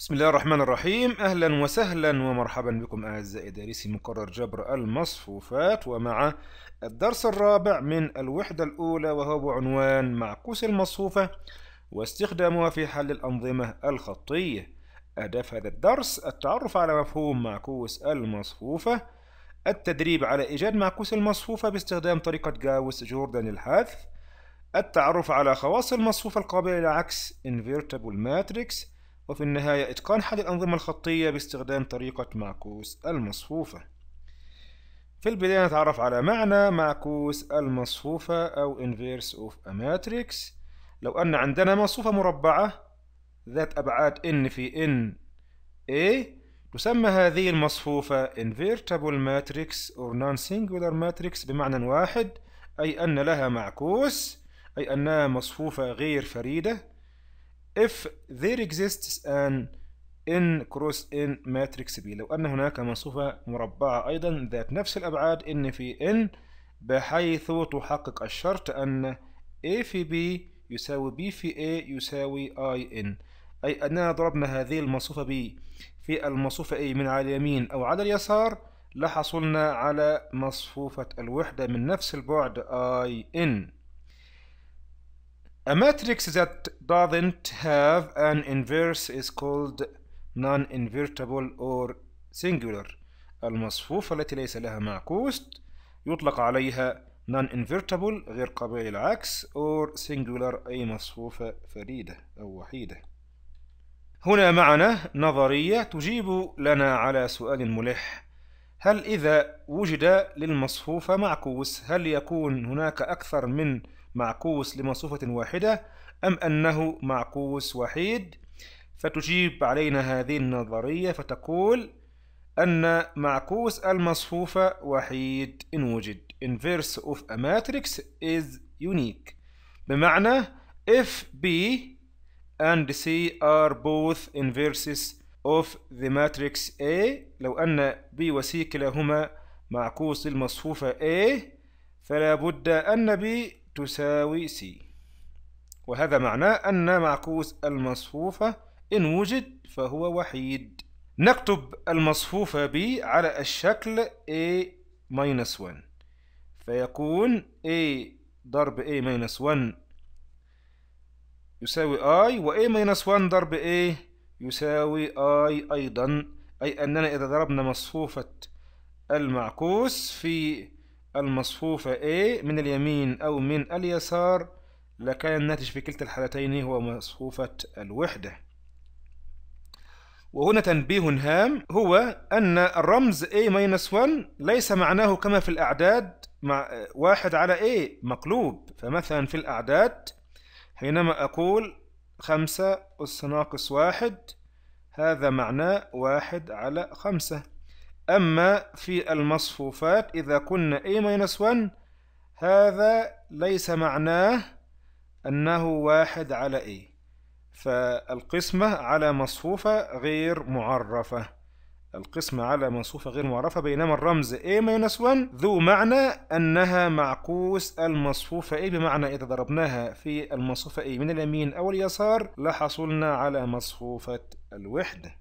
بسم الله الرحمن الرحيم أهلا وسهلا ومرحبا بكم أعزائي دارسي مقرر جبر المصفوفات ومع الدرس الرابع من الوحدة الأولى وهو بعنوان معكوس المصفوفة واستخدامها في حل الأنظمة الخطية أهداف هذا الدرس التعرف على مفهوم معكوس المصفوفة التدريب على إيجاد معكوس المصفوفة باستخدام طريقة جاوس جوردن الحذف التعرف على خواص المصفوفة القابلة للعكس invertible matrix وفي النهاية إتقان حل الأنظمة الخطية باستخدام طريقة معكوس المصفوفة في البداية نتعرف على معنى معكوس المصفوفة أو inverse of a matrix لو أن عندنا مصفوفة مربعة ذات أبعاد n في n A تسمى هذه المصفوفة invertible matrix or non-singular matrix بمعنى واحد أي أن لها معكوس أي أنها مصفوفة غير فريدة if there exists an n cross n matrix B لو أن هناك منصوفة مربعة أيضا ذات نفس الأبعاد n في n بحيث تحقق الشرط أن A في B يساوي B في A يساوي IN أي أننا ضربنا هذه المصفوفة B في المصفوفة A من على اليمين أو على اليسار لحصلنا على مصفوفة الوحدة من نفس البعد I N A matrix that doesn't have an inverse is called non-invertible or singular المصفوفة التي ليس لها معكوس يطلق عليها non-invertible غير قابل للعكس or singular أي مصفوفة فريدة أو وحيدة هنا معنا نظرية تجيب لنا على سؤال ملح هل إذا وجد للمصفوفة معكوس هل يكون هناك أكثر من معكوس لمصفوفة واحدة أم أنه معكوس وحيد فتجيب علينا هذه النظرية فتقول أن معكوس المصفوفة وحيد إن وجد inverse of a matrix is unique بمعنى if B and C are both inverses of the matrix A لو أن B وC كلاهما معكوس المصفوفة A فلا بد أن B تساوي C وهذا معناه أن معكوس المصفوفة إن وجد فهو وحيد نكتب المصفوفة B على الشكل A-1 فيكون A ضرب A-1 يساوي I و A-1 ضرب A يساوي اي ايضا اي اننا اذا ضربنا مصفوفة المعكوس في المصفوفة A من اليمين او من اليسار لكان الناتج في كلتا الحالتين هو مصفوفة الوحدة وهنا تنبيه هام هو أن الرمز A-1 ليس معناه كما في الأعداد مع واحد على A مقلوب فمثلا في الأعداد حينما أقول خمسة أس ناقص واحد هذا معناه واحد على خمسة أما في المصفوفات إذا كنا a ماينس 1 هذا ليس معناه أنه واحد على a فالقسمة على مصفوفة غير معرفة القسمة على منصوفة غير معرفة بينما الرمز A-1 ذو معنى أنها معكوس المصفوفة A بمعنى إذا ضربناها في المصفوفة A من اليمين أو اليسار لحصلنا على مصفوفة الوحدة